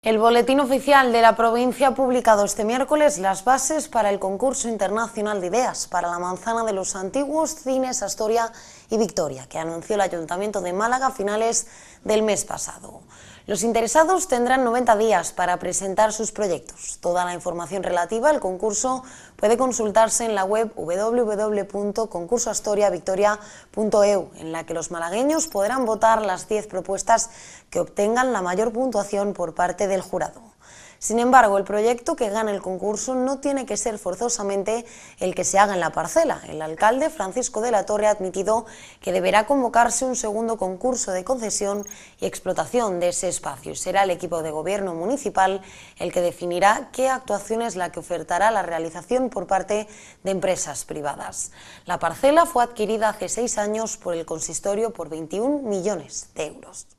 El Boletín Oficial de la provincia ha publicado este miércoles las bases para el concurso internacional de ideas para la manzana de los antiguos cines Astoria y Victoria, que anunció el Ayuntamiento de Málaga a finales del mes pasado. Los interesados tendrán 90 días para presentar sus proyectos. Toda la información relativa al concurso puede consultarse en la web www.concursoastoriavictoria.eu, en la que los malagueños podrán votar las 10 propuestas que obtengan la mayor puntuación por parte del jurado. Sin embargo, el proyecto que gana el concurso no tiene que ser forzosamente el que se haga en la parcela. El alcalde Francisco de la Torre ha admitido que deberá convocarse un segundo concurso de concesión y explotación de ese espacio. Será el equipo de gobierno municipal el que definirá qué actuación es la que ofertará la realización por parte de empresas privadas. La parcela fue adquirida hace seis años por el consistorio por 21 millones de euros.